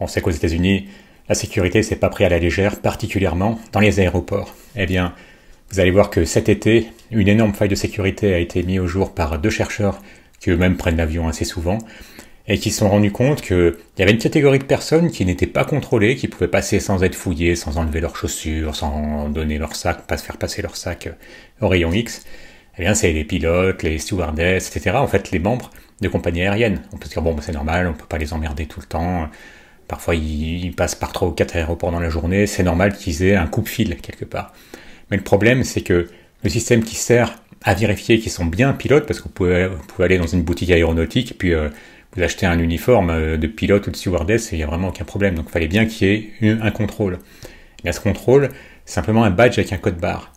On sait qu'aux États-Unis, la sécurité s'est pas pris à la légère, particulièrement dans les aéroports. Eh bien, vous allez voir que cet été, une énorme faille de sécurité a été mise au jour par deux chercheurs qui eux-mêmes prennent l'avion assez souvent et qui se sont rendus compte qu'il y avait une catégorie de personnes qui n'étaient pas contrôlées, qui pouvaient passer sans être fouillées, sans enlever leurs chaussures, sans donner leur sac, pas se faire passer leur sac euh, au rayon X. Eh bien, c'est les pilotes, les stewardesses, etc. En fait, les membres de compagnies aériennes. On peut se dire, bon, bah, c'est normal, on peut pas les emmerder tout le temps. Parfois, ils passent par trois ou quatre aéroports dans la journée. C'est normal qu'ils aient un de fil quelque part. Mais le problème, c'est que le système qui sert à vérifier qu'ils sont bien pilotes, parce que vous pouvez, aller dans une boutique aéronautique puis euh, vous achetez un uniforme euh, de pilote ou de stewardess il n'y a vraiment aucun problème. Donc il fallait bien qu'il y ait un contrôle. Et à ce contrôle, c'est simplement un badge avec un code barre.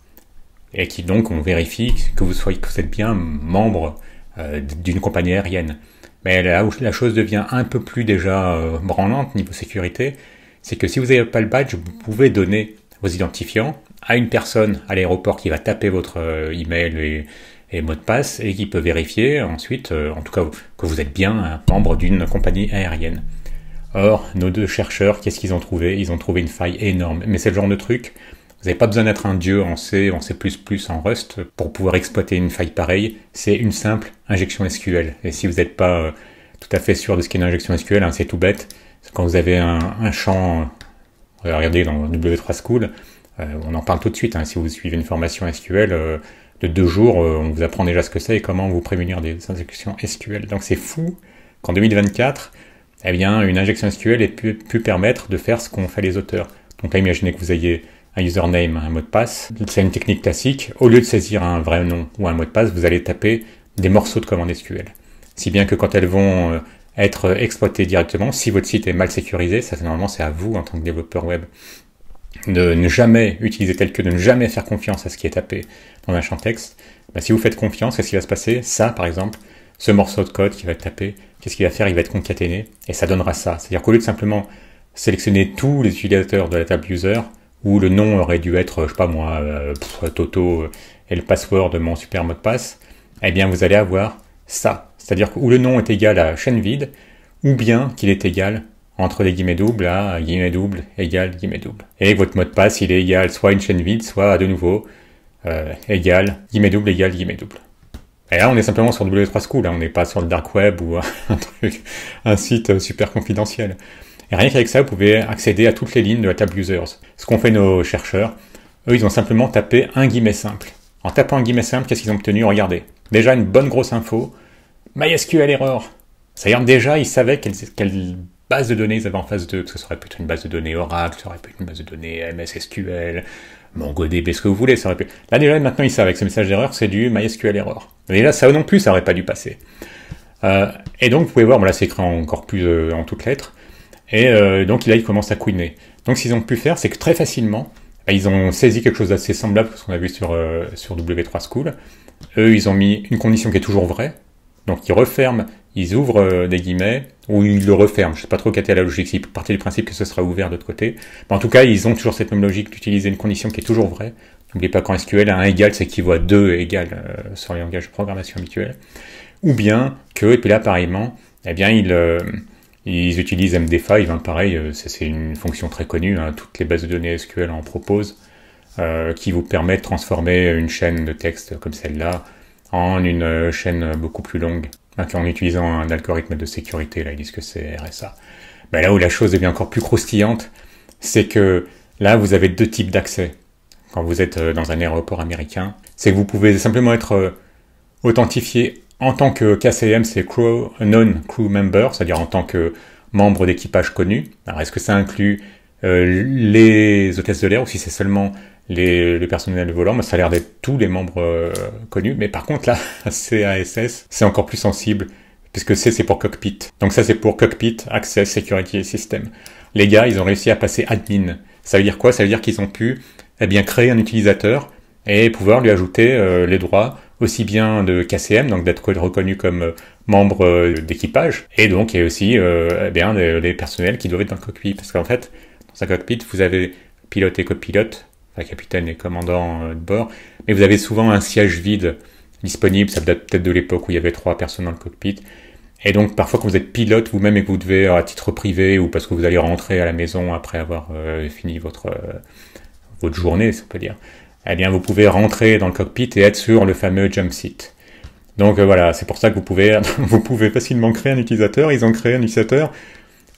Et qui donc, on vérifie que vous, soyez, êtes bien membre euh, d'une compagnie aérienne. Mais là où la chose devient un peu plus déjà euh, branlante niveau sécurité, c'est que si vous n'avez pas le badge, vous pouvez donner vos identifiants à une personne à l'aéroport qui va taper votre euh, email et, mot de passe et qui peut vérifier ensuite, euh, en tout cas, que vous êtes bien un membre d'une compagnie aérienne. Or, nos deux chercheurs, qu'est-ce qu'ils ont trouvé Ils ont trouvé une faille énorme. Mais c'est le genre de truc vous n'avez pas besoin d'être un dieu en C, en C++, en Rust pour pouvoir exploiter une faille pareille. C'est une simple injection SQL. Et si vous n'êtes pas euh, tout à fait sûr de ce qu'est une injection SQL, hein, c'est tout bête. Quand vous avez un, champ, euh, regardez dans W3 School, euh, on en parle tout de suite. Hein. Si vous suivez une formation SQL, de deux jours, on vous apprend déjà ce que c'est et comment vous prémunir des injections SQL. Donc c'est fou qu'en 2024, eh bien, une injection SQL ait pu, pu permettre de faire ce qu'ont fait les auteurs. Donc là, imaginez que vous ayez un username, un mot de passe. C'est une technique classique. Au lieu de saisir un vrai nom ou un mot de passe, vous allez taper des morceaux de commandes SQL. Si bien que quand elles vont euh, être exploitées directement, si votre site est mal sécurisé, ça c'est normalement c'est à vous en tant que développeur web de ne jamais utiliser tel que, de ne jamais faire confiance à ce qui est tapé dans un champ texte, bah, si vous faites confiance, qu'est-ce qui va se passer Ça, par exemple, ce morceau de code qui va être tapé, qu'est-ce qu'il va faire Il va être concaténé et ça donnera ça. C'est-à-dire qu'au lieu de simplement sélectionner tous les utilisateurs de la table user, où le nom aurait dû être, je sais pas moi, euh, Toto euh, et le password de mon super mot de passe, eh bien vous allez avoir ça. C'est-à-dire où le nom est égal à chaîne vide, ou bien qu'il est égal entre les guillemets doubles à guillemets double égal guillemets double. Et votre mot de passe, il est égal soit une chaîne vide, soit à de nouveau euh, égal guillemets double égal guillemets double. Et là, on est simplement sur W3School, là, hein. on n'est pas sur le dark web ou un site super confidentiel. Et rien qu'avec ça, vous pouvez accéder à toutes les lignes de la table users. Ce qu'ont fait nos chercheurs, eux, ils ont simplement tapé un guillemet simple. En tapant un guillemet simple, qu'est-ce qu'ils ont obtenu Regardez. Déjà une bonne grosse info. MySQL error. C'est-à-dire déjà, ils savaient quelle, base de données ils avaient en face d'eux, que ça aurait pu être une base de données Oracle, ça aurait pu être une base de données MSSQL, MongoDB, ce que vous voulez, ça Là déjà, maintenant, ils savent avec ce message d'erreur, c'est du MySQL error. Mais là, ça non plus, ça aurait pas dû passer. Euh, et donc, vous pouvez voir, là, c'est écrit encore plus euh, en toutes lettres. Et euh, donc là, ils commencent à queener. Donc ce qu'ils ont pu faire, c'est que très facilement, bah, ils ont saisi quelque chose d'assez semblable parce qu'on a vu sur, euh, sur W3 School. Eux, ils ont mis une condition qui est toujours vraie. Donc ils referment, ils ouvrent euh, des guillemets, ou ils le referment. Je ne sais pas trop quelle est la logique, Ils partie du principe que ce sera ouvert de l'autre côté. Mais en tout cas, ils ont toujours cette même logique d'utiliser une condition qui est toujours vraie. N'oubliez pas qu'en SQL, un égal, c'est équivaut voit 2 égal sur les langages de programmation habituels. Ou bien que, et puis là, pareillement, eh bien, ils ils utilisent MD5, hein, pareil, euh, c'est une fonction très connue, hein. toutes les bases de données SQL en proposent, euh, qui vous permet de transformer une chaîne de texte comme celle-là en une euh, chaîne beaucoup plus longue, en utilisant un algorithme de sécurité, là ils disent que c'est RSA. Ben là où la chose devient encore plus croustillante, c'est que là vous avez deux types d'accès quand vous êtes dans un aéroport américain, c'est que vous pouvez simplement être authentifié en tant que KCM, c'est non-crew member, c'est-à-dire en tant que membre d'équipage connu. Alors, est-ce que ça inclut euh, les hôtesses de l'air ou si c'est seulement les, le personnel volant, ça a l'air d'être tous les membres euh, connus. Mais par contre, là, CASS, c'est encore plus sensible puisque C, c'est pour cockpit. Donc ça, c'est pour cockpit, access, security system. Les gars, ils ont réussi à passer admin. Ça veut dire quoi Ça veut dire qu'ils ont pu eh bien, créer un utilisateur et pouvoir lui ajouter euh, les droits aussi bien de KCM, donc d'être reconnu comme euh, membre euh, d'équipage, et donc il y a aussi euh, eh bien les personnels qui doivent être dans le cockpit, parce qu'en fait, dans un cockpit, vous avez pilote et copilote, enfin capitaine et commandant de bord, mais vous avez souvent un siège vide disponible, ça date peut-être de l'époque où il y avait trois personnes dans le cockpit, et donc parfois quand vous êtes pilote vous-même et que vous devez à titre privé ou parce que vous allez rentrer à la maison après avoir fini votre, votre journée, ça peut dire, eh bien vous pouvez rentrer dans le cockpit et être sur le fameux jump seat. Donc euh, voilà, c'est pour ça que vous pouvez, vous pouvez facilement créer un utilisateur. Ils ont créé un utilisateur,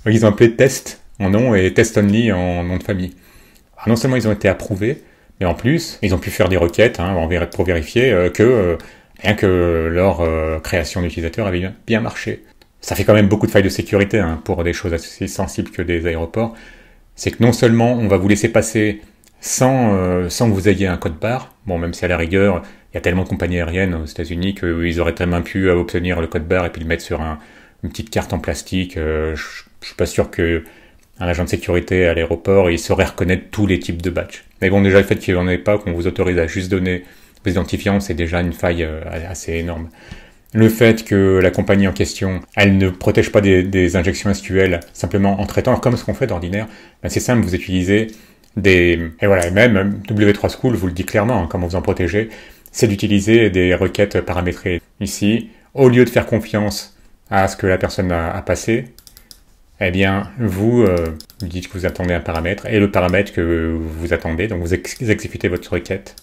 ils ont appelé test en nom et test only en nom de famille. Ah, non seulement ils ont été approuvés, mais en plus ils ont pu faire des requêtes hein, pour vérifier euh, que euh, que leur création d'utilisateur avait bien marché. Ça fait quand même beaucoup de failles de sécurité hein, pour des choses aussi sensibles que des aéroports. C'est que non seulement on va vous laisser passer euh, sans, que vous ayez un code barre. Bon, même si à la rigueur, il y a tellement de compagnies aériennes aux États-Unis qu'ils auraient tellement pu obtenir le code barre et puis le mettre sur une petite carte en plastique. Euh, je, ne suis pas sûr que un agent de sécurité à l'aéroport, il saurait reconnaître tous les types de batch. Mais bon, déjà le fait qu'il n'y en ait pas, qu'on vous autorise à juste donner vos identifiants, c'est déjà une faille euh, assez énorme. Le fait que la compagnie en question, elle ne protège pas des, injections SQL simplement en traitant, comme ce qu'on fait d'ordinaire, ben, c'est simple, vous utilisez et voilà, même W3 School vous le dit clairement, hein, comment vous en protéger, c'est d'utiliser des requêtes paramétrées. Ici, au lieu de faire confiance à ce que la personne a, passé, eh bien, vous euh, dites que vous attendez un paramètre, et le paramètre que vous attendez, donc vous exécutez votre requête,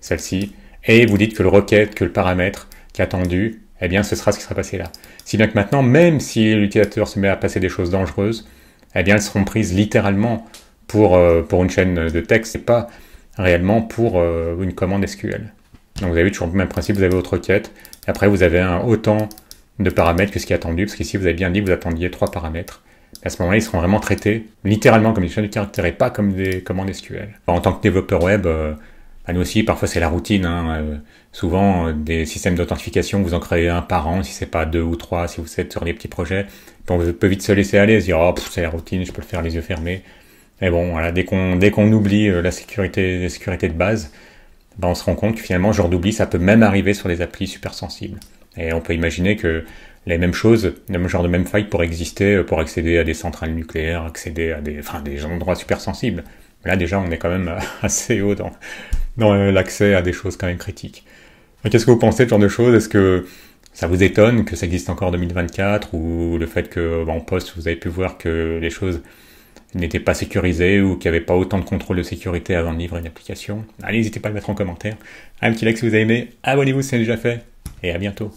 celle-ci, et vous dites que le requête, que le paramètre qui est attendu, eh bien, ce sera ce qui sera passé là. Si bien que maintenant, même si l'utilisateur se met à passer des choses dangereuses, eh bien, elles seront prises littéralement pour, euh, pour une chaîne de texte, et pas réellement pour euh, une commande SQL. Donc vous avez toujours le même principe, vous avez votre requête, après vous avez un autant de paramètres que ce qui est attendu, parce qu'ici vous avez bien dit que vous attendiez trois paramètres. À ce moment-là, ils seront vraiment traités littéralement comme des chaînes de caractère et pas comme des commandes SQL. en tant que développeur web, euh, nous aussi, parfois c'est la routine. Hein, souvent, des systèmes d'authentification, vous en créez un par an, si c'est pas deux ou trois, si vous êtes sur des petits projets. Puis on peut vite se laisser aller, se dire oh, c'est la routine, je peux le faire les yeux fermés. Mais bon, dès qu'on oublie euh, la sécurité, sécurité de base, ben, on se rend compte que finalement, genre d'oubli, ça peut même arriver sur des applis super sensibles. Et on peut imaginer que les mêmes choses, le même genre de même faille pourrait exister euh, pour accéder à des centrales nucléaires, accéder à des, endroits super sensibles. Là, déjà, on est quand même assez haut dans, euh, l'accès à des choses quand même critiques. Qu'est-ce que vous pensez de ce genre de choses Est-ce que ça vous étonne que ça existe encore en 2024 ou le fait que, ben, poste, vous avez pu voir que les choses n'était pas sécurisé ou qui avait pas autant de contrôle de sécurité avant de livrer une application. Allez, n'hésitez pas à le mettre en commentaire. Un petit like si vous avez aimé, abonnez-vous si c'est déjà fait, et à bientôt.